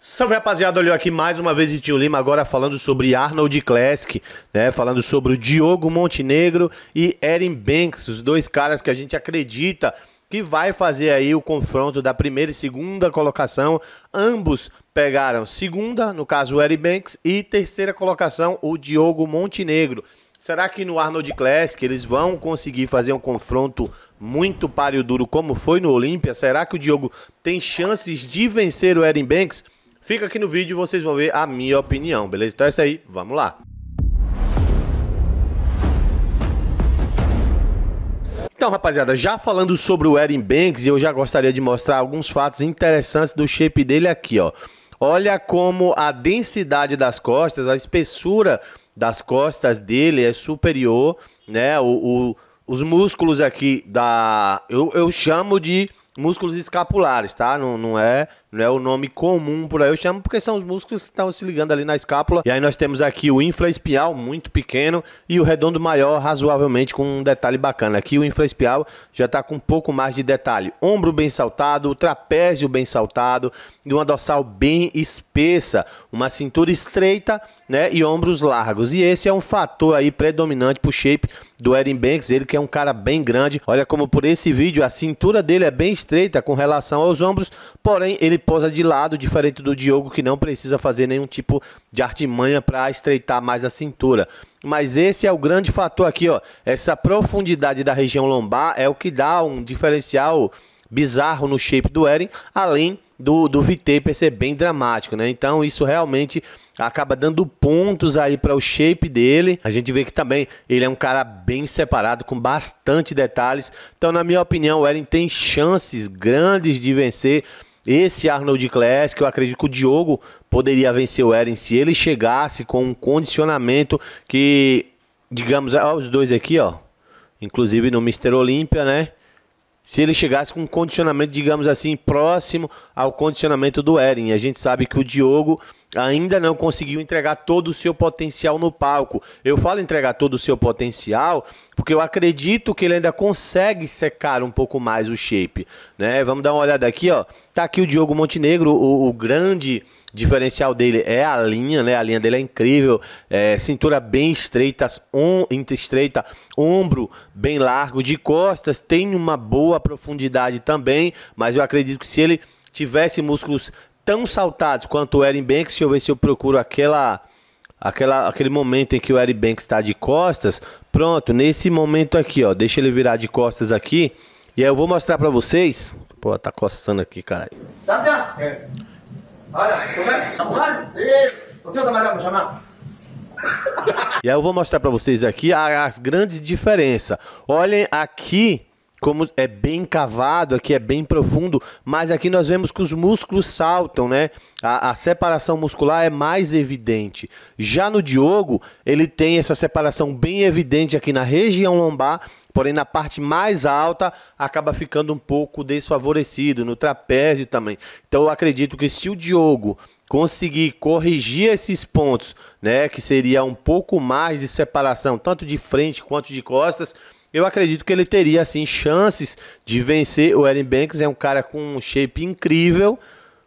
Salve rapaziada, olhou aqui mais uma vez de Tio Lima, agora falando sobre Arnold Classic, né? Falando sobre o Diogo Montenegro e Erin Banks, os dois caras que a gente acredita que vai fazer aí o confronto da primeira e segunda colocação. Ambos pegaram segunda, no caso o Erin Banks, e terceira colocação, o Diogo Montenegro. Será que no Arnold Classic eles vão conseguir fazer um confronto muito páreo duro como foi no Olímpia? Será que o Diogo tem chances de vencer o Erin Banks? Fica aqui no vídeo e vocês vão ver a minha opinião, beleza? Então é isso aí, vamos lá. Então, rapaziada, já falando sobre o Erin Banks, eu já gostaria de mostrar alguns fatos interessantes do shape dele aqui, ó. Olha como a densidade das costas, a espessura das costas dele é superior, né? O, o, os músculos aqui da... Eu, eu chamo de músculos escapulares, tá? Não, não é não é o nome comum por aí, eu chamo porque são os músculos que estão se ligando ali na escápula. E aí nós temos aqui o infraespial, muito pequeno, e o redondo maior, razoavelmente com um detalhe bacana. Aqui o infraespial já está com um pouco mais de detalhe. Ombro bem saltado, trapézio bem saltado, e uma dorsal bem espessa, uma cintura estreita né, e ombros largos. E esse é um fator aí predominante para o shape do Erin Banks, ele que é um cara bem grande. Olha como por esse vídeo a cintura dele é bem estreita com relação aos ombros, porém ele ele posa de lado, diferente do Diogo, que não precisa fazer nenhum tipo de artimanha para estreitar mais a cintura. Mas esse é o grande fator aqui, ó. Essa profundidade da região lombar é o que dá um diferencial bizarro no shape do Eren, além do, do V-Taper ser bem dramático, né? Então isso realmente acaba dando pontos aí para o shape dele. A gente vê que também ele é um cara bem separado, com bastante detalhes. Então, na minha opinião, o Eren tem chances grandes de vencer esse Arnold Class, que eu acredito que o Diogo poderia vencer o Eren se ele chegasse com um condicionamento que, digamos, ó, ah, os dois aqui, ó. Inclusive no Mr. Olímpia, né? se ele chegasse com um condicionamento, digamos assim, próximo ao condicionamento do Eren. A gente sabe que o Diogo ainda não conseguiu entregar todo o seu potencial no palco. Eu falo entregar todo o seu potencial porque eu acredito que ele ainda consegue secar um pouco mais o shape, né? Vamos dar uma olhada aqui, ó. Tá aqui o Diogo Montenegro, o, o grande diferencial dele é a linha, né? A linha dele é incrível, é, cintura bem estreita, um, estreita, ombro bem largo, de costas tem uma boa profundidade também, mas eu acredito que se ele tivesse músculos tão saltados quanto o Eric Banks. Deixa eu ver se eu procuro aquela, aquela, aquele momento em que o Eric Banks está de costas. Pronto, nesse momento aqui, ó. Deixa ele virar de costas aqui. E aí eu vou mostrar pra vocês. Pô, tá coçando aqui, caralho. Tá, tá? É. Olha, é? tá Sim. que eu pra chamar? E aí eu vou mostrar para vocês aqui as grandes diferenças. Olhem aqui como é bem cavado aqui, é bem profundo, mas aqui nós vemos que os músculos saltam, né? A, a, separação muscular é mais evidente. Já no Diogo, ele tem essa separação bem evidente aqui na região lombar, porém na parte mais alta acaba ficando um pouco desfavorecido, no trapézio também. Então eu acredito que se o Diogo conseguir corrigir esses pontos, né, que seria um pouco mais de separação, tanto de frente quanto de costas, eu acredito que ele teria assim chances de vencer o Aaron Banks. É um cara com um shape incrível,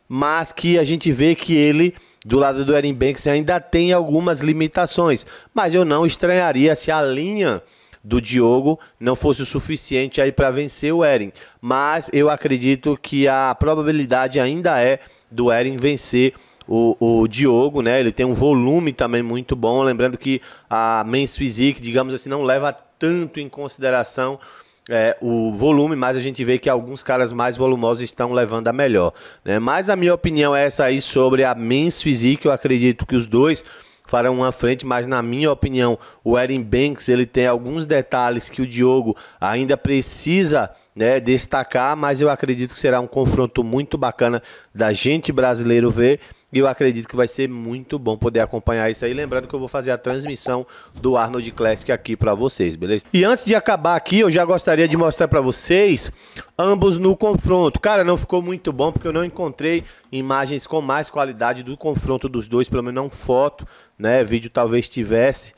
mas que a gente vê que ele do lado do Aaron Banks ainda tem algumas limitações. Mas eu não estranharia se a linha do Diogo não fosse o suficiente aí para vencer o Eren. Mas eu acredito que a probabilidade ainda é do Eren vencer o, o, Diogo, né? Ele tem um volume também muito bom. Lembrando que a Men's Physique, digamos assim, não leva tanto em consideração é, o volume, mas a gente vê que alguns caras mais volumosos estão levando a melhor. Né? Mas a minha opinião é essa aí sobre a Men's Physique. Eu acredito que os dois farão uma frente, mas na minha opinião, o Erin Banks ele tem alguns detalhes que o Diogo ainda precisa né, destacar, mas eu acredito que será um confronto muito bacana da gente brasileiro ver. E eu acredito que vai ser muito bom poder acompanhar isso aí. Lembrando que eu vou fazer a transmissão do Arnold Classic aqui para vocês, beleza? E antes de acabar aqui, eu já gostaria de mostrar para vocês ambos no confronto. Cara, não ficou muito bom porque eu não encontrei imagens com mais qualidade do confronto dos dois, pelo menos não foto, né? Vídeo talvez tivesse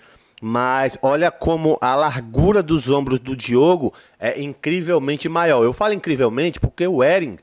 mas olha como a largura dos ombros do Diogo é incrivelmente maior. Eu falo incrivelmente porque o Ering,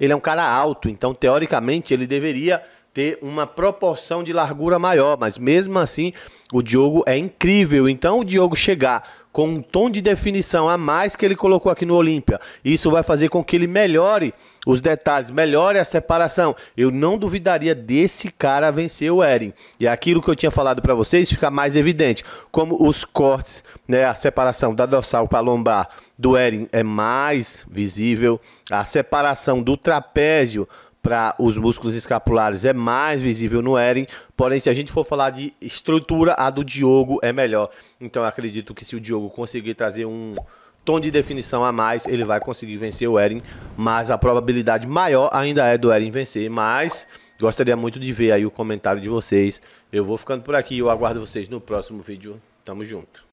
ele é um cara alto, então teoricamente ele deveria ter uma proporção de largura maior, mas mesmo assim o Diogo é incrível. Então o Diogo chegar com um tom de definição a mais que ele colocou aqui no Olímpia, isso vai fazer com que ele melhore os detalhes, melhore a separação. Eu não duvidaria desse cara vencer o Eren. E aquilo que eu tinha falado para vocês fica mais evidente, como os cortes, né, a separação da dorsal para lombar do Eren é mais visível, a separação do trapézio para os músculos escapulares é mais visível no Eren, porém se a gente for falar de estrutura, a do Diogo é melhor. Então eu acredito que se o Diogo conseguir trazer um tom de definição a mais, ele vai conseguir vencer o Eren, mas a probabilidade maior ainda é do Eren vencer, mas gostaria muito de ver aí o comentário de vocês. Eu vou ficando por aqui, eu aguardo vocês no próximo vídeo. Tamo junto.